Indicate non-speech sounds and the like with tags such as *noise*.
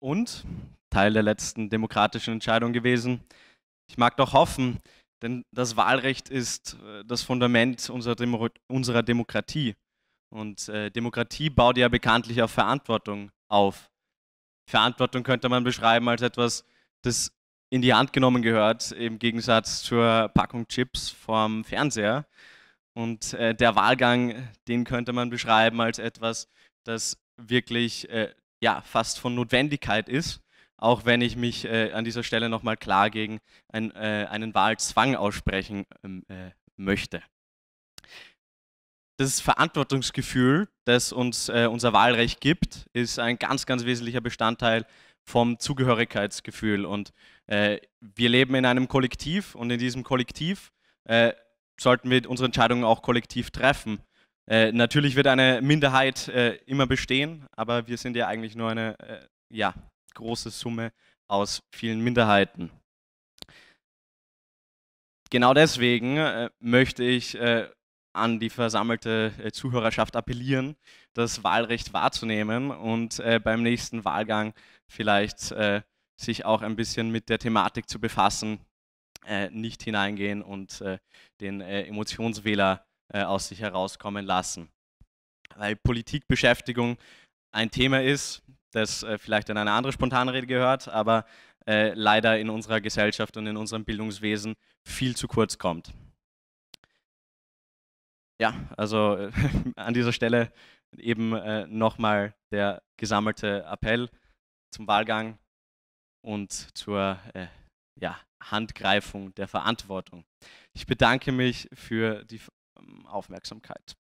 und Teil der letzten demokratischen Entscheidung gewesen. Ich mag doch hoffen, denn das Wahlrecht ist äh, das Fundament unserer, Demo unserer Demokratie. Und äh, Demokratie baut ja bekanntlich auf Verantwortung auf. Verantwortung könnte man beschreiben als etwas, das in die Hand genommen gehört, im Gegensatz zur Packung Chips vom Fernseher. Und äh, der Wahlgang, den könnte man beschreiben als etwas, das wirklich äh, ja fast von Notwendigkeit ist, auch wenn ich mich äh, an dieser Stelle nochmal klar gegen ein, äh, einen Wahlzwang aussprechen ähm, äh, möchte. Das Verantwortungsgefühl, das uns äh, unser Wahlrecht gibt, ist ein ganz, ganz wesentlicher Bestandteil vom Zugehörigkeitsgefühl. Und äh, wir leben in einem Kollektiv und in diesem Kollektiv äh, sollten wir unsere Entscheidungen auch kollektiv treffen. Äh, natürlich wird eine Minderheit äh, immer bestehen, aber wir sind ja eigentlich nur eine äh, ja, große Summe aus vielen Minderheiten. Genau deswegen äh, möchte ich äh, an die versammelte Zuhörerschaft appellieren, das Wahlrecht wahrzunehmen und beim nächsten Wahlgang vielleicht sich auch ein bisschen mit der Thematik zu befassen, nicht hineingehen und den Emotionswähler äh, aus sich herauskommen lassen. Weil Politikbeschäftigung ein Thema ist, das äh, vielleicht in eine andere Spontanrede gehört, aber äh, leider in unserer Gesellschaft und in unserem Bildungswesen viel zu kurz kommt. Ja, also *laughs* an dieser Stelle eben äh, nochmal der gesammelte Appell zum Wahlgang und zur äh, ja, Handgreifung der Verantwortung. Ich bedanke mich für die ähm, Aufmerksamkeit.